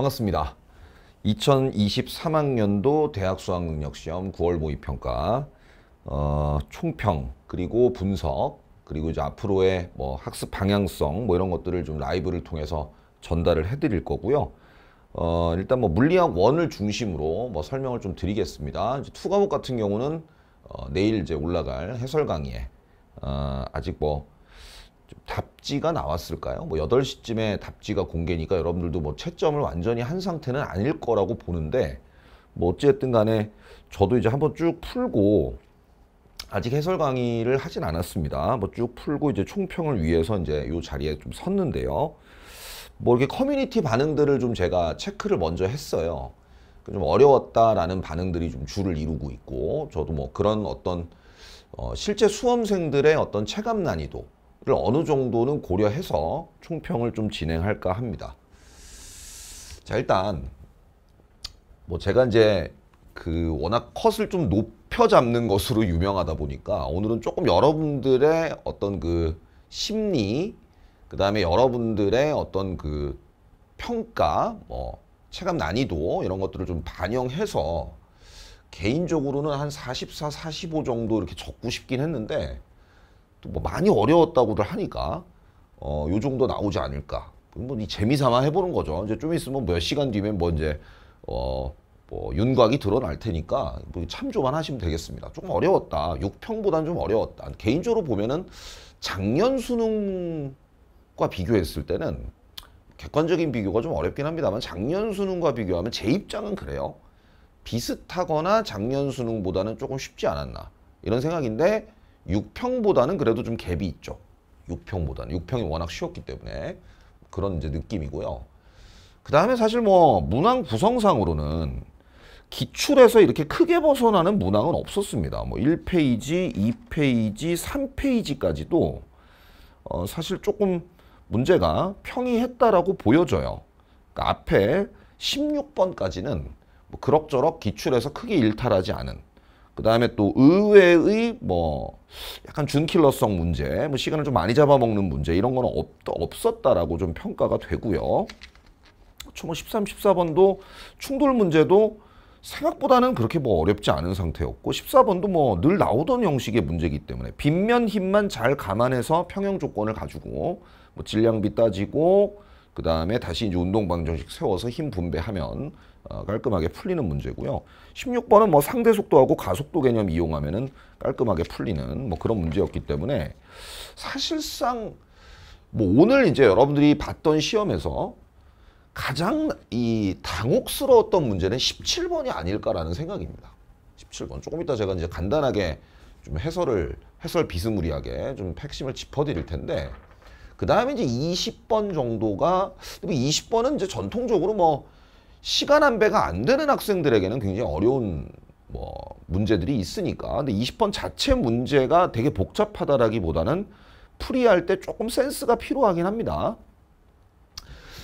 반갑습니다. 2023학년도 대학 수학 능력 시험 9월 모의 평가 어, 총평 그리고 분석 그리고 이제 앞으로의 뭐 학습 방향성 뭐 이런 것들을 좀 라이브를 통해서 전달을 해드릴 거고요. 어, 일단 뭐 물리학 원을 중심으로 뭐 설명을 좀 드리겠습니다. 이제 투과목 같은 경우는 어, 내일 이제 올라갈 해설 강의에 어, 아직 뭐 답지가 나왔을까요? 뭐 8시쯤에 답지가 공개니까 여러분들도 뭐 채점을 완전히 한 상태는 아닐 거라고 보는데 뭐어쨌든 간에 저도 이제 한번 쭉 풀고 아직 해설 강의를 하진 않았습니다. 뭐 쭉 풀고 이제 총평을 위해서 이제 요 자리에 좀 섰는데요. 뭐 이렇게 커뮤니티 반응들을 좀 제가 체크를 먼저 했어요. 그 좀 어려웠다라는 반응들이 좀 주를 이루고 있고 저도 뭐 그런 어떤 어 실제 수험생들의 어떤 체감 난이도 를 어느 정도는 고려해서 총평을 좀 진행할까 합니다. 자 일단 뭐 제가 이제 그 워낙 컷을 좀 높여 잡는 것으로 유명하다 보니까 오늘은 조금 여러분들의 어떤 그 심리 그 다음에 여러분들의 어떤 그 평가 뭐 체감 난이도 이런 것들을 좀 반영해서 개인적으로는 한 44, 45 정도 이렇게 적고 싶긴 했는데 뭐 많이 어려웠다고들 하니까 어, 요 정도 나오지 않을까. 뭐이 재미삼아 해보는 거죠. 이제 좀 있으면 몇 시간 뒤면 뭐 이제 어, 뭐 윤곽이 드러날 테니까 뭐 참조만 하시면 되겠습니다. 조금 어려웠다. 6평보단 좀 어려웠다. 개인적으로 보면은 작년 수능과 비교했을 때는 객관적인 비교가 좀 어렵긴 합니다만 작년 수능과 비교하면 제 입장은 그래요. 비슷하거나 작년 수능보다는 조금 쉽지 않았나 이런 생각인데 6평보다는 그래도 좀 갭이 있죠. 6평보다는. 6평이 워낙 쉬웠기 때문에 그런 이제 느낌이고요. 그 다음에 사실 뭐 문항 구성상으로는 기출에서 이렇게 크게 벗어나는 문항은 없었습니다. 뭐 1페이지, 2페이지, 3페이지까지도 어 사실 조금 문제가 평이했다라고 보여져요. 그러니까 앞에 16번까지는 뭐 그럭저럭 기출에서 크게 일탈하지 않은 그 다음에 또 의외의 뭐 약간 준킬러성 문제, 뭐 시간을 좀 많이 잡아먹는 문제 이런 거는 없, 없었다라고 좀 평가가 되고요. 초 13, 14번도 충돌 문제도 생각보다는 그렇게 뭐 어렵지 않은 상태였고 14번도 뭐 늘 나오던 형식의 문제이기 때문에 빗면 힘만 잘 감안해서 평형 조건을 가지고 뭐 질량비 따지고 그 다음에 다시 이제 운동 방정식 세워서 힘 분배하면 어, 깔끔하게 풀리는 문제고요. 16번은 뭐 상대 속도하고 가속도 개념 이용하면은 깔끔하게 풀리는 뭐 그런 문제였기 때문에 사실상 뭐 오늘 이제 여러분들이 봤던 시험에서 가장 이 당혹스러웠던 문제는 17번이 아닐까라는 생각입니다. 17번 조금 이따 제가 이제 간단하게 좀 해설을 해설 비스무리하게 좀 핵심을 짚어드릴 텐데 그 다음에 이제 20번 정도가 20번은 뭐 이제 전통적으로 뭐 시간 안 배가 안 되는 학생들에게는 굉장히 어려운 뭐 문제들이 있으니까 근데 20번 자체 문제가 되게 복잡하다라기보다는 풀이할 때 조금 센스가 필요하긴 합니다.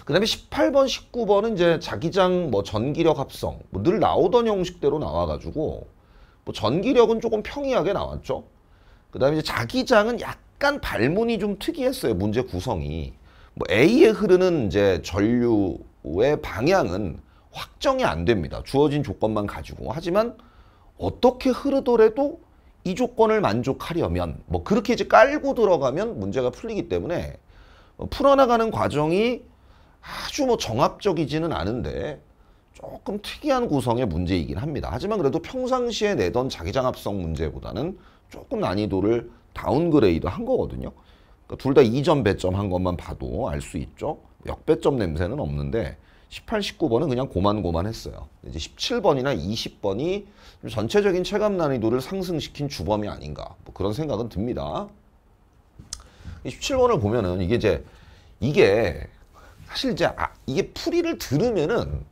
그 다음에 18번, 19번은 이제 자기장 뭐 전기력 합성 뭐 늘 나오던 형식대로 나와가지고 뭐 전기력은 조금 평이하게 나왔죠. 그 다음에 자기장은 약간 발문이 좀 특이했어요. 문제 구성이. 뭐 A에 흐르는 이제 전류의 방향은 확정이 안 됩니다. 주어진 조건만 가지고. 하지만 어떻게 흐르더라도 이 조건을 만족하려면 뭐 그렇게 이제 깔고 들어가면 문제가 풀리기 때문에 풀어나가는 과정이 아주 뭐 정합적이지는 않은데 조금 특이한 구성의 문제이긴 합니다. 하지만 그래도 평상시에 내던 자기장합성 문제보다는 조금 난이도를 다운그레이드 한 거거든요. 그러니까 둘다 이점 배점 한 것만 봐도 알 수 있죠. 역배점 냄새는 없는데 18, 19번은 그냥 고만고만했어요. 이제 17번이나 20번이 전체적인 체감 난이도를 상승시킨 주범이 아닌가 뭐 그런 생각은 듭니다. 17번을 보면은 이게 이제 이게 사실 이제 아, 이게 풀이를 들으면은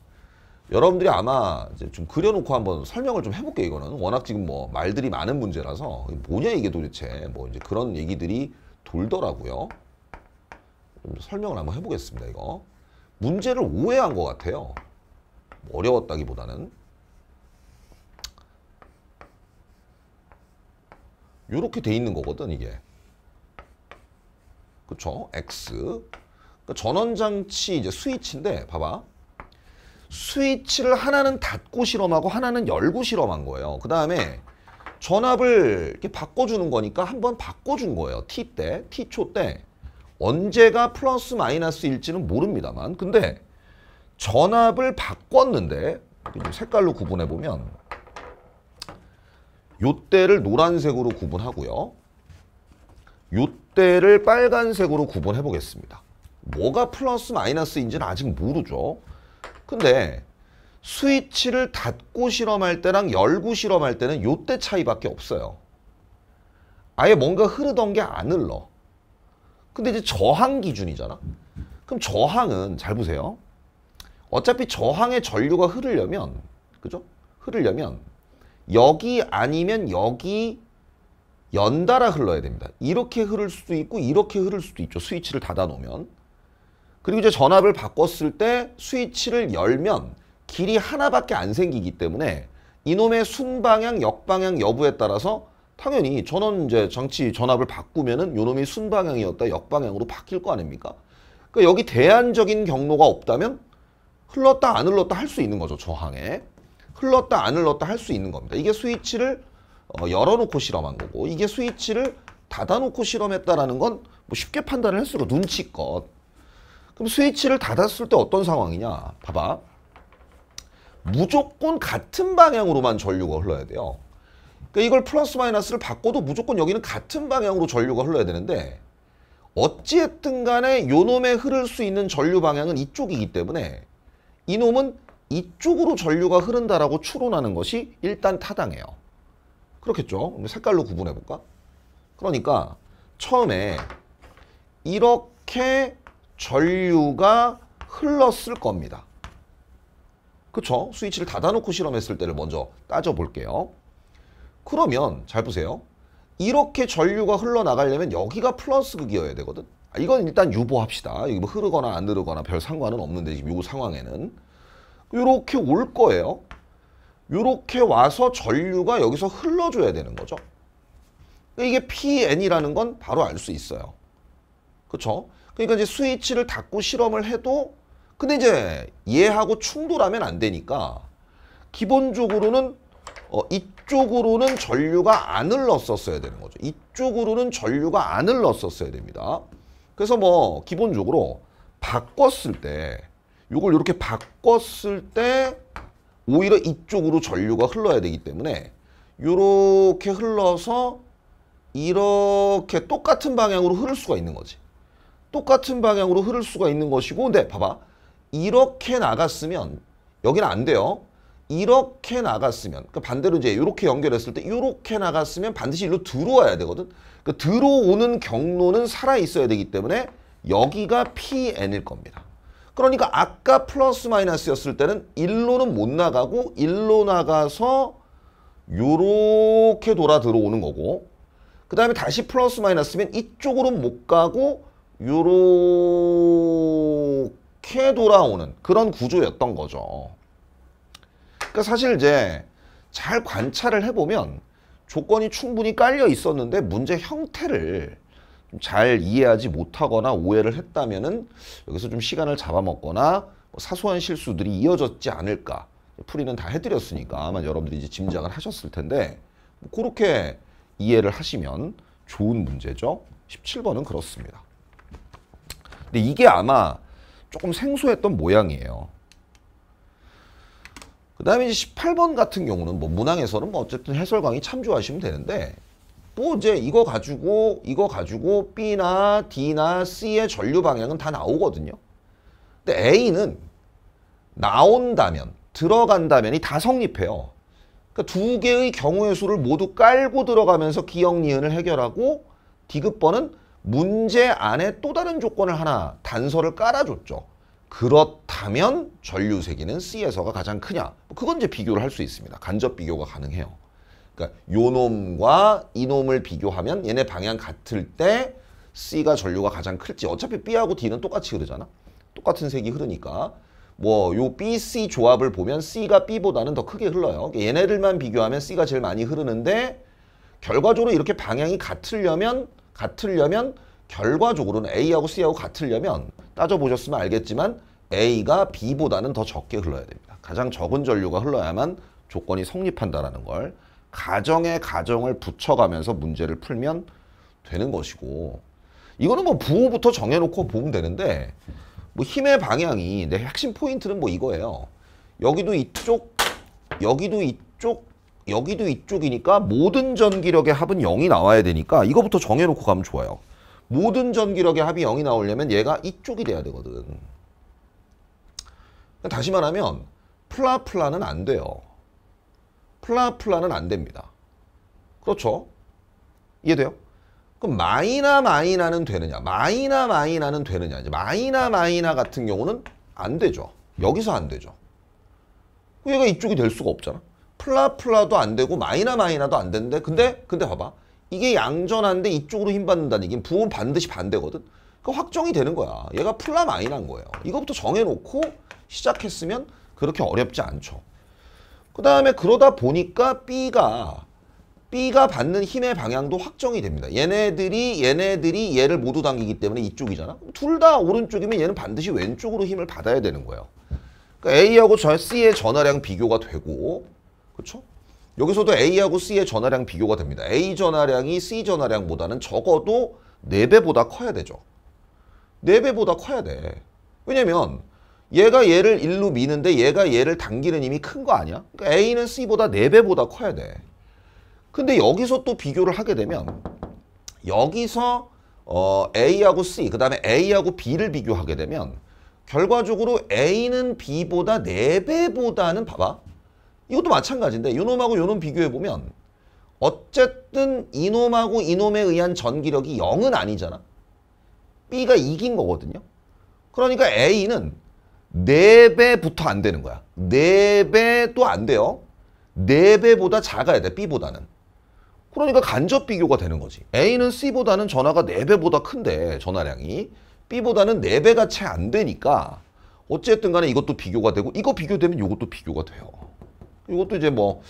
여러분들이 아마 이제 좀 그려놓고 한번 설명을 좀 해볼게요 이거는 워낙 지금 뭐 말들이 많은 문제라서 뭐냐 이게 도대체 뭐 이제 그런 얘기들이 돌더라고요. 좀 설명을 한번 해보겠습니다 이거. 문제를 오해한 것 같아요. 어려웠다기보다는. 이렇게 돼 있는 거거든 이게. 그쵸? X. 그러니까 전원장치 이제 스위치인데 봐봐. 스위치를 하나는 닫고 실험하고 하나는 열고 실험한 거예요. 그 다음에 전압을 이렇게 바꿔주는 거니까 한번 바꿔준 거예요. T 때, T초 때. 언제가 플러스 마이너스일지는 모릅니다만 근데 전압을 바꿨는데 색깔로 구분해 보면 요때를 노란색으로 구분하고요. 요때를 빨간색으로 구분해 보겠습니다. 뭐가 플러스 마이너스인지는 아직 모르죠. 근데 스위치를 닫고 실험할 때랑 열고 실험할 때는 요 때 차이밖에 없어요. 아예 뭔가 흐르던 게 안 흘러. 근데 이제 저항 기준이잖아. 그럼 저항은 잘 보세요. 어차피 저항의 전류가 흐르려면 그죠? 흐르려면 여기 아니면 여기 연달아 흘러야 됩니다. 이렇게 흐를 수도 있고 이렇게 흐를 수도 있죠. 스위치를 닫아 놓으면. 그리고 이제 전압을 바꿨을 때 스위치를 열면 길이 하나밖에 안 생기기 때문에 이놈의 순방향, 역방향 여부에 따라서 당연히 전원 이제 장치 전압을 바꾸면은 요놈이 순방향이었다 역방향으로 바뀔 거 아닙니까? 그러니까 여기 대안적인 경로가 없다면 흘렀다 안 흘렀다 할 수 있는 거죠 저항에 흘렀다 안 흘렀다 할 수 있는 겁니다. 이게 스위치를 어, 열어놓고 실험한 거고 이게 스위치를 닫아놓고 실험했다라는 건 뭐 쉽게 판단을 할수록 눈치껏 그럼 스위치를 닫았을 때 어떤 상황이냐 봐봐 무조건 같은 방향으로만 전류가 흘러야 돼요 그러니까 이걸 플러스 마이너스를 바꿔도 무조건 여기는 같은 방향으로 전류가 흘러야 되는데 어찌했든 간에 요놈에 흐를 수 있는 전류 방향은 이쪽이기 때문에 이놈은 이쪽으로 전류가 흐른다라고 추론하는 것이 일단 타당해요. 그렇겠죠? 색깔로 구분해 볼까? 그러니까 처음에 이렇게 전류가 흘렀을 겁니다. 그쵸? 스위치를 닫아놓고 실험했을 때를 먼저 따져볼게요. 그러면 잘 보세요. 이렇게 전류가 흘러나가려면 여기가 플러스 극이어야 되거든. 아, 이건 일단 유보합시다. 여기 뭐 흐르거나 안 흐르거나 별 상관은 없는데 지금 요 상황에는 이렇게 올 거예요. 이렇게 와서 전류가 여기서 흘러줘야 되는 거죠. 그러니까 이게 PN이라는 건 바로 알 수 있어요. 그렇죠? 그러니까 이제 스위치를 닫고 실험을 해도 근데 이제 얘하고 충돌하면 안 되니까 기본적으로는 어, 이쪽으로는 전류가 안 흘렀었어야 되는 거죠. 이쪽으로는 전류가 안 흘렀었어야 됩니다. 그래서 뭐 기본적으로 바꿨을 때 이걸 이렇게 바꿨을 때 오히려 이쪽으로 전류가 흘러야 되기 때문에 이렇게 흘러서 이렇게 똑같은 방향으로 흐를 수가 있는 거지. 똑같은 방향으로 흐를 수가 있는 것이고 근데 봐봐 이렇게 나갔으면 여기는 안 돼요. 이렇게 나갔으면 그러니까 반대로 이제 이렇게 연결했을 때 이렇게 나갔으면 반드시 일로 들어와야 되거든. 그러니까 들어오는 경로는 살아 있어야 되기 때문에 여기가 PN일 겁니다. 그러니까 아까 플러스 마이너스였을 때는 일로는못 나가고 일로 나가서 요렇게 돌아 들어오는 거고 그 다음에 다시 플러스 마이너스면 이쪽으로 못 가고 요렇게 돌아오는 그런 구조였던 거죠. 그러니까 사실 이제 잘 관찰을 해보면 조건이 충분히 깔려 있었는데 문제 형태를 잘 이해하지 못하거나 오해를 했다면은 여기서 좀 시간을 잡아먹거나 뭐 사소한 실수들이 이어졌지 않을까. 풀이는 다 해드렸으니까 아마 여러분들이 이제 짐작을 하셨을 텐데 뭐 그렇게 이해를 하시면 좋은 문제죠. 17번은 그렇습니다. 근데 이게 아마 조금 생소했던 모양이에요. 그 다음에 이제 18번 같은 경우는 뭐 문항에서는 뭐 어쨌든 해설 강의 참조하시면 되는데 뭐 이제 이거 가지고 이거 가지고 B나 D나 C의 전류 방향은 다 나오거든요. 근데 A는 나온다면 들어간다면이 다 성립해요. 그러니까 두 개의 경우의 수를 모두 깔고 들어가면서 기억 니은을 해결하고 D급번은 문제 안에 또 다른 조건을 하나 단서를 깔아줬죠. 그렇다면 전류세기는 C에서가 가장 크냐? 뭐 그건 이제 비교를 할 수 있습니다. 간접 비교가 가능해요. 그러니까 요 놈과 이 놈을 비교하면 얘네 방향 같을 때 C가 전류가 가장 클지 어차피 B하고 D는 똑같이 흐르잖아. 똑같은 색이 흐르니까 뭐 요 B, C 조합을 보면 C가 B보다는 더 크게 흘러요. 그러니까 얘네들만 비교하면 C가 제일 많이 흐르는데 결과적으로 이렇게 방향이 같으려면 같으려면 결과적으로는 A하고 C하고 같으려면 따져보셨으면 알겠지만 A가 B보다는 더 적게 흘러야 됩니다. 가장 적은 전류가 흘러야만 조건이 성립한다라는 걸 가정에 가정을 붙여가면서 문제를 풀면 되는 것이고 이거는 뭐 부호부터 정해놓고 보면 되는데 뭐 힘의 방향이 내 핵심 포인트는 뭐 이거예요. 여기도 이쪽, 여기도 이쪽, 여기도 이쪽이니까 모든 전기력의 합은 0이 나와야 되니까 이거부터 정해놓고 가면 좋아요. 모든 전기력의 합이 0이 나오려면 얘가 이쪽이 돼야 되거든. 다시 말하면 플라플라는 안 돼요. 플라플라는 안 됩니다. 그렇죠? 이해돼요? 그럼 마이나 마이나는 되느냐? 마이나 마이나는 되느냐? 이제 마이나 마이나 같은 경우는 안 되죠. 여기서 안 되죠. 얘가 이쪽이 될 수가 없잖아. 플라플라도 안 되고 마이나 마이나도 안 되는데 근데 근데 봐봐. 이게 양전한데 이쪽으로 힘받는다는 얘기는 부은 반드시 반대거든. 그 확정이 되는 거야. 얘가 플라마이난 거예요. 이것부터 정해놓고 시작했으면 그렇게 어렵지 않죠. 그 다음에 그러다 보니까 B가 B가 받는 힘의 방향도 확정이 됩니다. 얘네들이 얘네들이 얘를 모두 당기기 때문에 이쪽이잖아. 둘 다 오른쪽이면 얘는 반드시 왼쪽으로 힘을 받아야 되는 거예요. 그러니까 A하고 저 C의 전화량 비교가 되고 그렇죠? 여기서도 A하고 C의 전화량 비교가 됩니다. A 전화량이 C 전화량보다는 적어도 4배보다 커야 되죠. 4배보다 커야 돼. 왜냐면 얘가 얘를 1로 미는데 얘가 얘를 당기는 힘이 큰 거 아니야? 그러니까 A는 C보다 4배보다 커야 돼. 근데 여기서 또 비교를 하게 되면 여기서 어, A하고 C, 그 다음에 A하고 B를 비교하게 되면 결과적으로 A는 B보다 4배보다는 봐봐. 이것도 마찬가지인데 요놈하고 요놈 비교해보면 어쨌든 이놈하고 이놈에 의한 전기력이 0은 아니잖아. B가 이긴 거거든요. 그러니까 A는 4배부터 안 되는 거야. 4배도 안 돼요. 4배보다 작아야 돼, B보다는. 그러니까 간접 비교가 되는 거지. A는 C보다는 전화가 4배보다 큰데, 전화량이. B보다는 4배가 채 안 되니까 어쨌든 간에 이것도 비교가 되고 이거 비교되면 이것도 비교가 돼요. 이것도 이제 뭐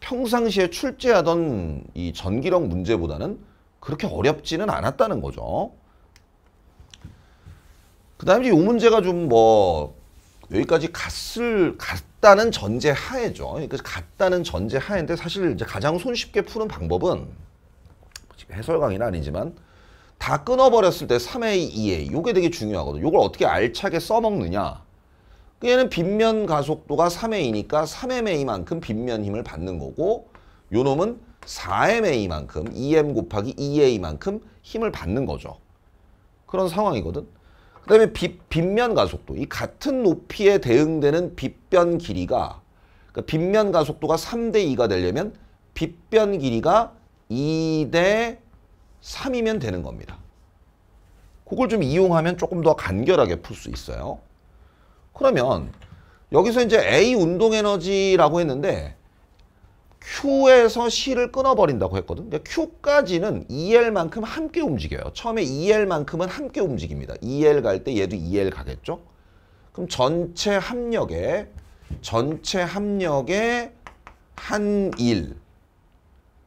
평상시에 출제하던 이 전기력 문제보다는 그렇게 어렵지는 않았다는 거죠. 그 다음에 이 문제가 좀 뭐 여기까지 갔을 갔다는 전제 하에죠. 그러니까 갔다는 전제 하인데 사실 이제 가장 손쉽게 푸는 방법은 해설 강의는 아니지만 다 끊어버렸을 때 3의 2에 이게 되게 중요하거든요. 이걸 어떻게 알차게 써먹느냐. 얘는 빗면 가속도가 3A니까 3MA만큼 빗면 힘을 받는 거고 요놈은 4MA만큼 2M 곱하기 2A만큼 힘을 받는 거죠. 그런 상황이거든. 그 다음에 빗면 가속도. 이 같은 높이에 대응되는 빗변 길이가 그러니까 빗면 가속도가 3대 2가 되려면 빗변 길이가 2대 3이면 되는 겁니다. 그걸 좀 이용하면 조금 더 간결하게 풀 수 있어요. 그러면 여기서 이제 A 운동 에너지라고 했는데 Q에서 C를 끊어버린다고 했거든. 그러니까 Q까지는 EL만큼 함께 움직여요. 처음에 EL만큼은 함께 움직입니다. EL 갈 때 얘도 EL 가겠죠? 그럼 전체 합력에 전체 합력에 한일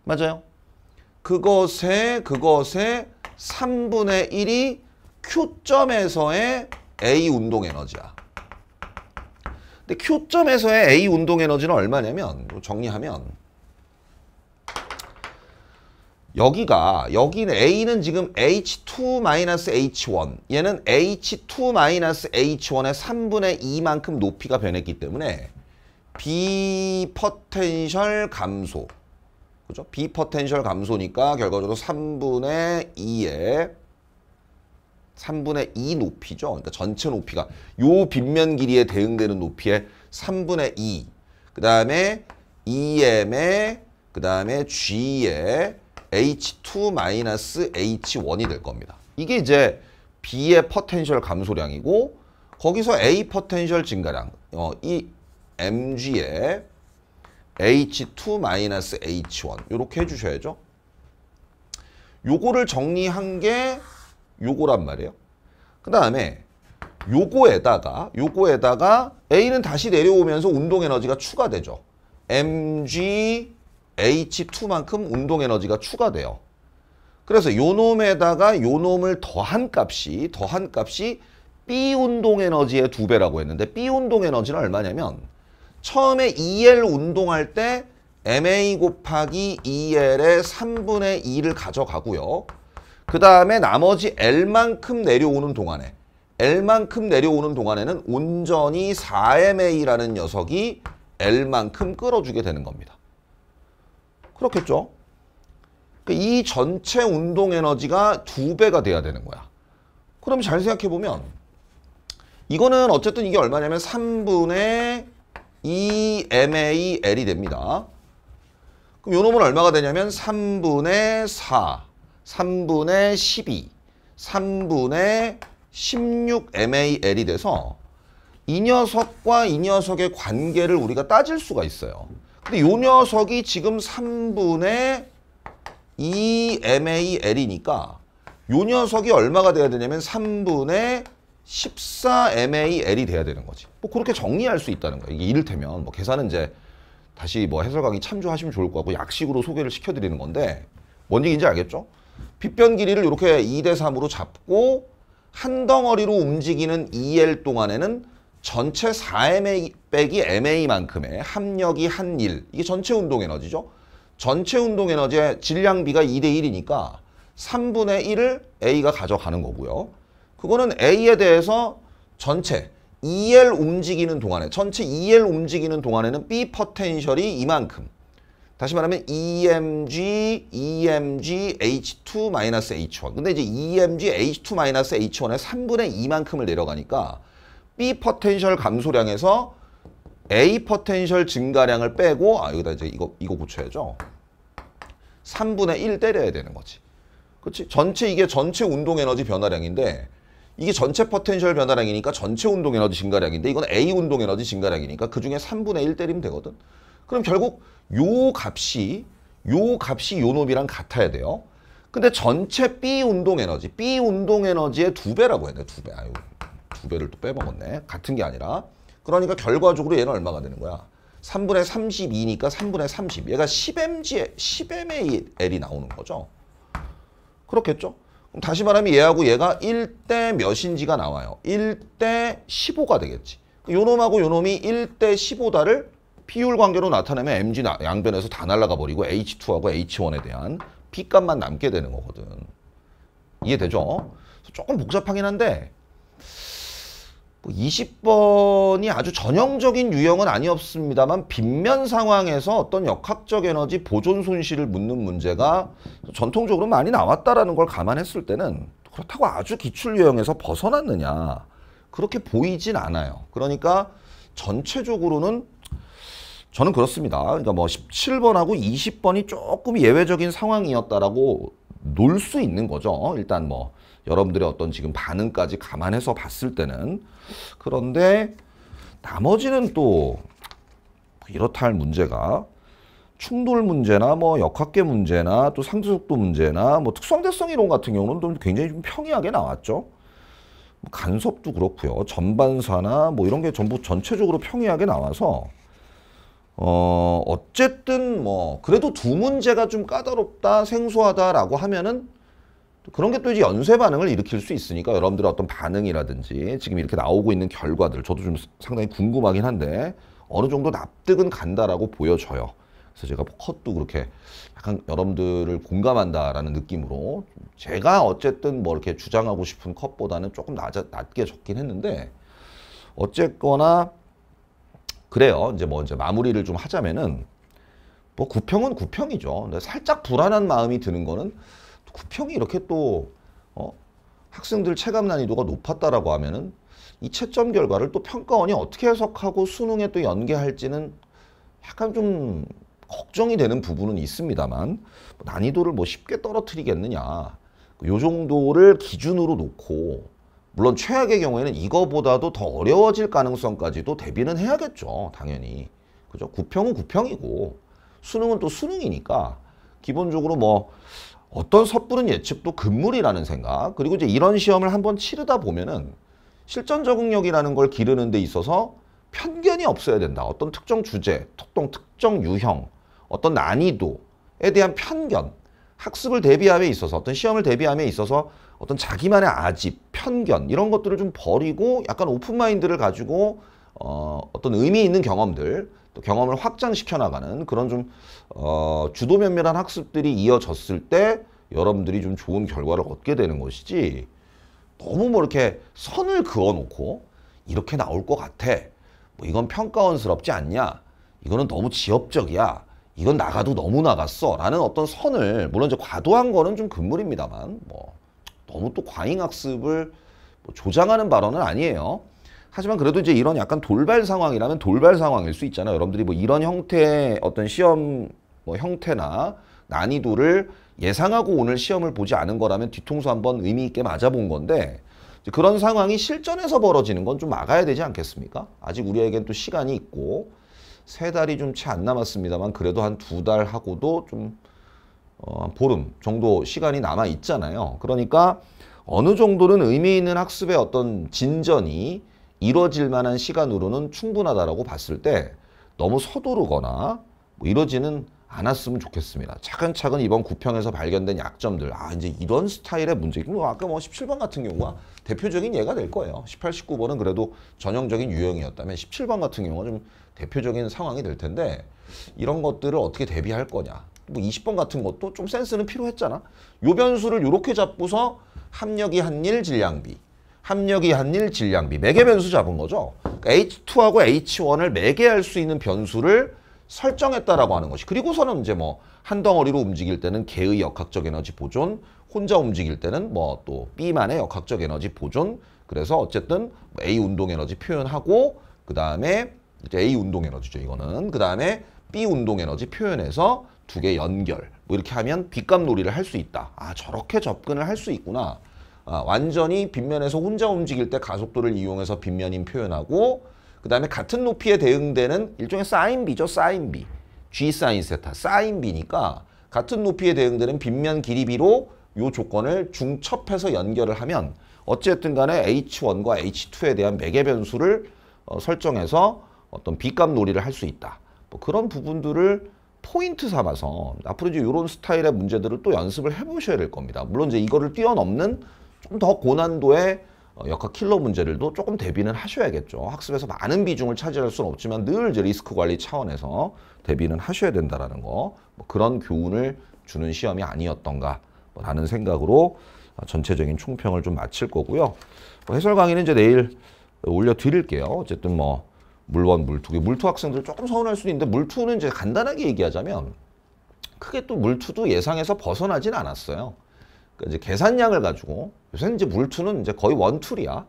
맞아요? 그것에그것에 3분의 1이 Q점에서의 A 운동 에너지야. 근데 Q점에서의 A 운동 에너지는 얼마냐면 정리하면 여기가 여기는 A는 지금 H2-H1 얘는 H2-H1의 3분의 2만큼 높이가 변했기 때문에 비포텐셜 감소 그죠? 비포텐셜 감소니까 결과적으로 3분의 2의 3분의2 높이죠. 그러니까 전체 높이가 요 빗면 길이에 대응되는 높이의 3분의 2. 그다음에 e m 에 그다음에 g 에 H2 H1이 될 겁니다. 이게 이제 B의 퍼텐셜 감소량이고 거기서 A 퍼텐셜 증가량 어, 이 m g 에 H2 H1 이렇게 해주셔야죠. 요거를 정리한 게 요거란 말이에요. 그 다음에 요거에다가 요거에다가 A는 다시 내려오면서 운동 에너지가 추가되죠. mg h2만큼 운동 에너지가 추가돼요. 그래서 요 놈에다가 요 놈을 더한 값이 더한 값이 B 운동 에너지의 두 배라고 했는데 B 운동 에너지는 얼마냐면 처음에 EL 운동할 때 MA 곱하기 EL의 3분의 2를 가져가고요. 그 다음에 나머지 L만큼 내려오는 동안에 L만큼 내려오는 동안에는 온전히 4MA라는 녀석이 L만큼 끌어주게 되는 겁니다. 그렇겠죠? 그러니까 이 전체 운동 에너지가 두 배가 돼야 되는 거야. 그럼 잘 생각해 보면 이거는 어쨌든 이게 얼마냐면 3분의 2MAL이 됩니다. 그럼 요 놈은 얼마가 되냐면 3분의 4 3분의 12, 3분의 16MAL이 돼서 이 녀석과 이 녀석의 관계를 우리가 따질 수가 있어요. 근데 이 녀석이 지금 3분의 2MAL이니까 이 녀석이 얼마가 돼야 되냐면 3분의 14MAL이 돼야 되는 거지. 뭐 그렇게 정리할 수 있다는 거야. 이게 이를테면 뭐 계산은 이제 다시 뭐 해설 강의 참조하시면 좋을 것 같고 약식으로 소개를 시켜드리는 건데 뭔 얘기인지 알겠죠? 빗변 길이를 이렇게 2대 3으로 잡고 한 덩어리로 움직이는 2L 동안에는 전체 4MA 빼기 MA만큼의 합력이 한일 이게 전체 운동 에너지죠. 전체 운동 에너지의 질량비가 2대 1이니까 3분의 1을 A가 가져가는 거고요. 그거는 A에 대해서 전체 2L 움직이는 동안에 전체 2L 움직이는 동안에는 B 퍼텐셜이 이만큼 다시 말하면 EMG, EMG, H2-H1. 근데 이제 EMG, H2-H1의 3분의 2만큼을 내려가니까 B 퍼텐셜 감소량에서 A 퍼텐셜 증가량을 빼고 아 여기다 이제 이거 이거 고쳐야죠. 3분의 1 때려야 되는 거지. 그렇지? 전체 이게 전체 운동 에너지 변화량인데 이게 전체 퍼텐셜 변화량이니까 전체 운동 에너지 증가량인데 이건 A 운동 에너지 증가량이니까 그중에 3분의 1 때리면 되거든. 그럼 결국 요 값이 요 값이 요 놈이랑 같아야 돼요. 근데 전체 B 운동 에너지, B 운동 에너지의 두 배라고 했네. 두 배. 아유, 두 배를 또 빼먹었네. 같은 게 아니라. 그러니까 결과적으로 얘는 얼마가 되는 거야? 3분의 32니까 3분의 30. 얘가 10mg에 1 0 m L이 나오는 거죠. 그렇겠죠? 그럼 다시 말하면 얘하고 얘가 1대 몇인지가 나와요. 1대 15가 되겠지. 요놈하고 요놈이 1대 15다를 P율 관계로 나타내면 mg 양변에서 다 날아가 버리고 H2하고 H1에 대한 P값만 남게 되는 거거든. 이해되죠? 조금 복잡하긴 한데 20번이 뭐 아주 전형적인 유형은 아니었습니다만 빗면 상황에서 어떤 역학적 에너지 보존 손실을 묻는 문제가 전통적으로 많이 나왔다라는 걸 감안했을 때는 그렇다고 아주 기출 유형에서 벗어났느냐 그렇게 보이진 않아요. 그러니까 전체적으로는 저는 그렇습니다. 그러니까 뭐 17번하고 20번이 조금 예외적인 상황이었다라고 놀 수 있는 거죠. 일단 뭐 여러분들의 어떤 지금 반응까지 감안해서 봤을 때는 그런데 나머지는 또 이렇다 할 문제가 충돌 문제나 뭐 역학계 문제나 또 상대속도 문제나 뭐 특성대성 이론 같은 경우는 좀 굉장히 좀 평이하게 나왔죠. 간섭도 그렇고요. 전반사나 뭐 이런 게 전부 전체적으로 평이하게 나와서 어, 어쨌든 뭐 그래도 두 문제가 좀 까다롭다 생소하다라고 하면은 그런 게 또 이제 연쇄 반응을 일으킬 수 있으니까 여러분들의 어떤 반응이라든지 지금 이렇게 나오고 있는 결과들 저도 좀 상당히 궁금하긴 한데 어느 정도 납득은 간다라고 보여져요. 그래서 제가 뭐 컷도 그렇게 약간 여러분들을 공감한다라는 느낌으로 제가 어쨌든 뭐 이렇게 주장하고 싶은 컷보다는 조금 낮아, 낮게 적긴 했는데 어쨌거나 그래요. 이제 뭐 이제 마무리를 좀 하자면은 뭐 구평은 구평이죠. 살짝 불안한 마음이 드는 거는 구평이 이렇게 또 어? 학생들 체감 난이도가 높았다라고 하면은 이 채점 결과를 또 평가원이 어떻게 해석하고 수능에 또 연계할지는 약간 좀 걱정이 되는 부분은 있습니다만 난이도를 뭐 쉽게 떨어뜨리겠느냐 요 정도를 기준으로 놓고 물론 최악의 경우에는 이거보다도 더 어려워질 가능성까지도 대비는 해야겠죠. 당연히. 그죠? 구평은 구평이고 수능은 또 수능이니까 기본적으로 뭐 어떤 섣부른 예측도 금물이라는 생각 그리고 이제 이런 시험을 한번 치르다 보면은 실전 적응력이라는 걸 기르는 데 있어서 편견이 없어야 된다. 어떤 특정 주제, 특정 특정 유형, 어떤 난이도에 대한 편견, 학습을 대비함에 있어서 어떤 시험을 대비함에 있어서 어떤 자기만의 아집, 편견 이런 것들을 좀 버리고 약간 오픈 마인드를 가지고 어, 어떤 의미 있는 경험들 또 경험을 확장시켜 나가는 그런 좀 어, 주도 면밀한 학습들이 이어졌을 때 여러분들이 좀 좋은 결과를 얻게 되는 것이지 너무 뭐 이렇게 선을 그어놓고 이렇게 나올 것 같아 뭐 이건 평가원스럽지 않냐 이거는 너무 지엽적이야 이건 나가도 너무 나갔어 라는 어떤 선을 물론 이제 과도한 거는 좀 금물입니다만 뭐 너무 또 과잉학습을 뭐 조장하는 발언은 아니에요. 하지만 그래도 이제 이런 약간 돌발 상황이라면 돌발 상황일 수 있잖아요. 여러분들이 뭐 이런 형태의 어떤 시험 뭐 형태나 난이도를 예상하고 오늘 시험을 보지 않은 거라면 뒤통수 한번 의미 있게 맞아본 건데 그런 상황이 실전에서 벌어지는 건 좀 막아야 되지 않겠습니까? 아직 우리에겐 또 시간이 있고 세 달이 좀 채 안 남았습니다만 그래도 한 두 달 하고도 좀 어, 보름 정도 시간이 남아 있잖아요. 그러니까 어느 정도는 의미 있는 학습의 어떤 진전이 이뤄질 만한 시간으로는 충분하다라고 봤을 때 너무 서두르거나 뭐 이러지는 않았으면 좋겠습니다. 차근차근 이번 구평에서 발견된 약점들 아 이제 이런 스타일의 문제 뭐 아까 뭐 17번 같은 경우가 대표적인 예가 될 거예요. 18, 19번은 그래도 전형적인 유형이었다면 17번 같은 경우가 좀 대표적인 상황이 될 텐데 이런 것들을 어떻게 대비할 거냐 뭐 20번 같은 것도 좀 센스는 필요했잖아. 요 변수를 요렇게 잡고서 합력이 한 일 질량비, 합력이 한 일 질량비 매개 네 변수 잡은 거죠. H2하고 H1을 매개할 수 있는 변수를 설정했다라고 하는 것이 그리고서는 이제 뭐 한 덩어리로 움직일 때는 개의 역학적 에너지 보존 혼자 움직일 때는 뭐 또 B만의 역학적 에너지 보존 그래서 어쨌든 뭐 A 운동 에너지 표현하고 그 다음에 이제 A 운동 에너지죠 이거는 그 다음에 B 운동 에너지 표현해서 두개 연결 뭐 이렇게 하면 빚값 놀이를 할 수 있다. 아 저렇게 접근을 할 수 있구나. 아, 완전히 빗면에서 혼자 움직일 때 가속도를 이용해서 빗면인 표현하고 그 다음에 같은 높이에 대응되는 일종의 사인비죠. 사인비. G 사인 세타. 사인비니까 같은 높이에 대응되는 빗면 길이비로 요 조건을 중첩해서 연결을 하면 어쨌든 간에 H1과 H2에 대한 매개 변수를 어, 설정해서 어떤 빗값 놀이를 할 수 있다. 뭐 그런 부분들을 포인트 삼아서 앞으로 이제 이런 스타일의 문제들을 또 연습을 해보셔야 될 겁니다. 물론 이제 이거를 뛰어넘는 좀 더 고난도의 어, 역학 킬러 문제들도 조금 대비는 하셔야겠죠. 학습에서 많은 비중을 차지할 수는 없지만 늘 이제 리스크 관리 차원에서 대비는 하셔야 된다라는 거, 뭐 그런 교훈을 주는 시험이 아니었던가라는 뭐 생각으로 어, 전체적인 총평을 좀 마칠 거고요. 뭐 해설 강의는 이제 내일 올려 드릴게요. 어쨌든 뭐. 물원 물투 물투 학생들 조금 서운할 수도 있는데 물투는 이제 간단하게 얘기하자면 크게 또 물투도 예상에서 벗어나진 않았어요. 그러니까 이제 계산량을 가지고 요새 이제 물투는 이제 거의 원툴이야.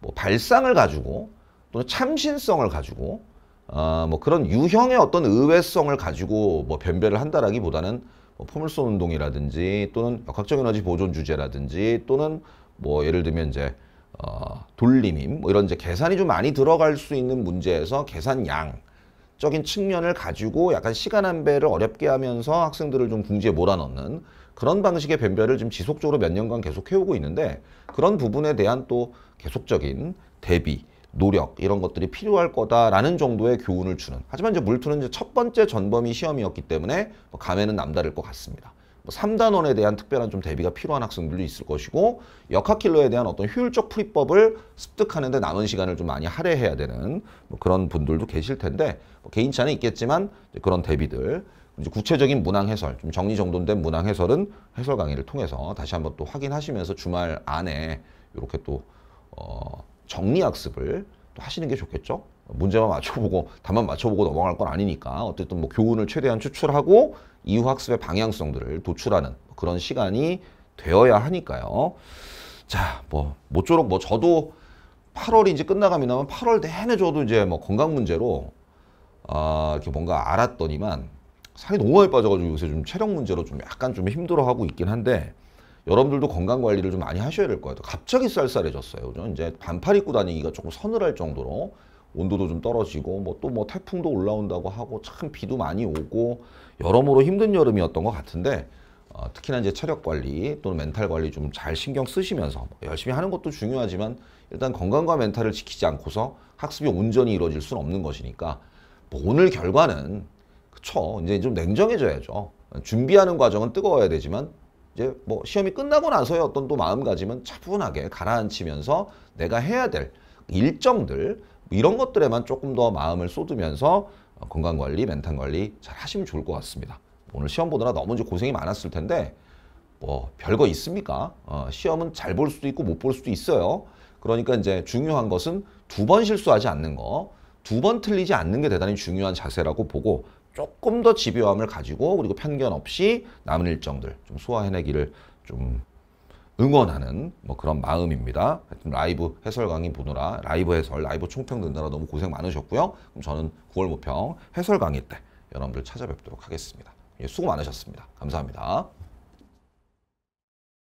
뭐 발상을 가지고 또는 참신성을 가지고 어뭐 아, 그런 유형의 어떤 의외성을 가지고 뭐 변별을 한다라기보다는 뭐 포물선 운동이라든지 또는 역학적 에너지 보존 주제라든지 또는 뭐 예를 들면 이제 어, 돌림임 뭐 이런 이제 계산이 좀 많이 들어갈 수 있는 문제에서 계산양 적인 측면을 가지고 약간 시간 안배를 어렵게 하면서 학생들을 좀 궁지에 몰아넣는 그런 방식의 변별을 지금 지속적으로 몇 년간 계속 해오고 있는데 그런 부분에 대한 또 계속적인 대비 노력 이런 것들이 필요할 거다라는 정도의 교훈을 주는 하지만 이제 물투는 이제 첫 번째 전범위 시험이었기 때문에 뭐감회는 남다를 것 같습니다. 삼단원에 대한 특별한 좀 대비가 필요한 학생들도 있을 것이고 역학킬러에 대한 어떤 효율적 풀이법을 습득하는 데 남은 시간을 좀 많이 할애해야 되는 뭐 그런 분들도 계실 텐데 뭐 개인차는 있겠지만 그런 대비들 이제 구체적인 문항 해설, 좀 정리정돈된 문항 해설은 해설 강의를 통해서 다시 한번 또 확인하시면서 주말 안에 이렇게 또 어, 정리 학습을 또 하시는 게 좋겠죠. 문제만 맞춰보고 답만 맞춰보고 넘어갈 건 아니니까 어쨌든 뭐 교훈을 최대한 추출하고 이후 학습의 방향성들을 도출하는 그런 시간이 되어야 하니까요. 자, 뭐 모쪼록 뭐 저도 8월이 이제 끝나가면 8월 내내 저도 이제 뭐 건강 문제로 아, 이렇게 뭔가 알았더니만 살이 너무 많이 빠져가지고 요새 좀 체력 문제로 좀 약간 좀 힘들어하고 있긴 한데 여러분들도 건강 관리를 좀 많이 하셔야 될 거예요. 갑자기 쌀쌀해졌어요. 요즘 이제 반팔 입고 다니기가 조금 서늘할 정도로 온도도 좀 떨어지고 뭐 또뭐 뭐 태풍도 올라온다고 하고 참 비도 많이 오고 여러모로 힘든 여름이었던 것 같은데 어, 특히나 이제 체력 관리 또는 멘탈 관리 좀 잘 신경 쓰시면서 뭐 열심히 하는 것도 중요하지만 일단 건강과 멘탈을 지키지 않고서 학습이 온전히 이루어질 수는 없는 것이니까 뭐 오늘 결과는 그쵸 이제 좀 냉정해져야죠 준비하는 과정은 뜨거워야 되지만 이제 뭐 시험이 끝나고 나서의 어떤 또 마음가짐은 차분하게 가라앉히면서 내가 해야 될 일정들 이런 것들에만 조금 더 마음을 쏟으면서 어, 건강관리, 멘탈관리 잘 하시면 좋을 것 같습니다. 오늘 시험 보느라 너무 고생이 많았을 텐데 뭐 별거 있습니까? 어, 시험은 잘 볼 수도 있고 못 볼 수도 있어요. 그러니까 이제 중요한 것은 두 번 실수하지 않는 거, 두 번 틀리지 않는 게 대단히 중요한 자세라고 보고 조금 더 집요함을 가지고 그리고 편견 없이 남은 일정들 좀 소화해내기를 좀 응원하는 뭐 그런 마음입니다. 하여튼 라이브 해설 강의 보느라 라이브 해설, 라이브 총평 듣느라 너무 고생 많으셨고요. 그럼 저는 9월 모평 해설 강의 때 여러분들 찾아뵙도록 하겠습니다. 예, 수고 많으셨습니다. 감사합니다.